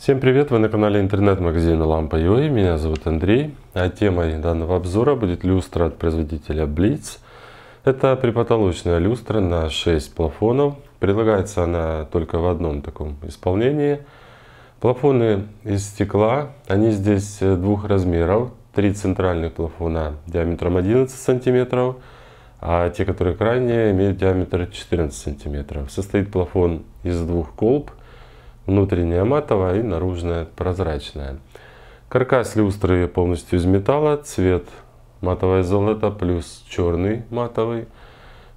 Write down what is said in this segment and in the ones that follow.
Всем привет! Вы на канале интернет-магазина Lampa.ua. Меня зовут Андрей. А темой данного обзора будет люстра от производителя Blitz. Это припотолочная люстра на 6 плафонов. Предлагается она только в одном таком исполнении. Плафоны из стекла. Они здесь э, двух размеров. Три центральных плафона диаметром 11 сантиметров, а те, которые крайние, имеют диаметр 14 сантиметров. Состоит плафон из двух колб внутренняя матовая и наружная прозрачная. Каркас люстры полностью из металла, цвет матовое золото плюс черный матовый.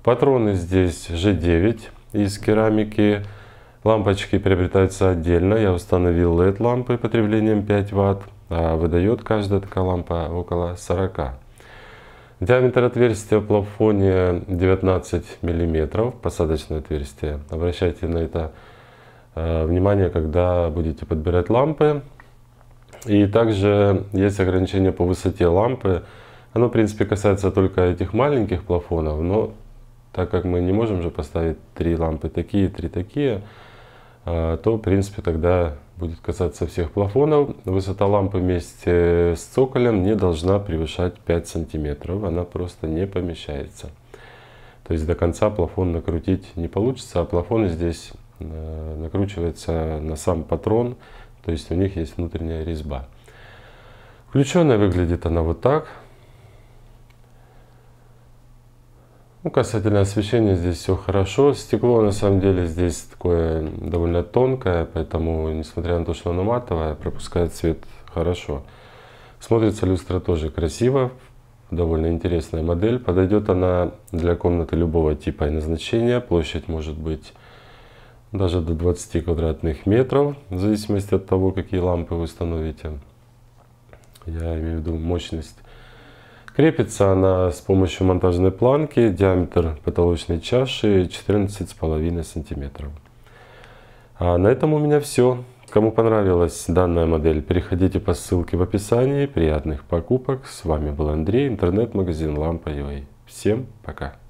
Патроны здесь G9 из керамики. Лампочки приобретаются отдельно. Я установил LED-лампы потреблением 5 Вт. А выдает каждая такая лампа около 40. Диаметр отверстия в плафоне 19 мм, посадочное отверстие. Обращайте на это внимание Э, внимание, когда будете подбирать лампы. И также есть ограничение по высоте лампы. Оно, в принципе, касается только этих маленьких плафонов, но так как мы не можем же поставить три лампы такие, три такие, э, то, в принципе, тогда будет касаться всех плафонов. Высота лампы вместе с цоколем не должна превышать 5 сантиметров, она просто не помещается. То есть до конца плафон накрутить не получится, а плафоны здесь Э, накручивается на сам патрон, то есть у них есть внутренняя резьба. Включенная выглядит она вот так. Ну, касательно освещения здесь все хорошо. Стекло на самом деле здесь такое довольно тонкое, поэтому, несмотря на то, что оно матовое, пропускает свет хорошо. Смотрится люстра тоже красиво, довольно интересная модель. Подойдет она для комнаты любого типа и назначения. Площадь может быть даже до 20 квадратных метров, в зависимости от того, какие лампы вы установите. Я имею в виду мощность. Крепится она с помощью монтажной планки, диаметр потолочной чаши 14,5 см. А на этом у меня все. Кому понравилась данная модель, переходите по ссылке в описании. Приятных покупок. С вами был Андрей, интернет-магазин Лампа.ua. Всем пока!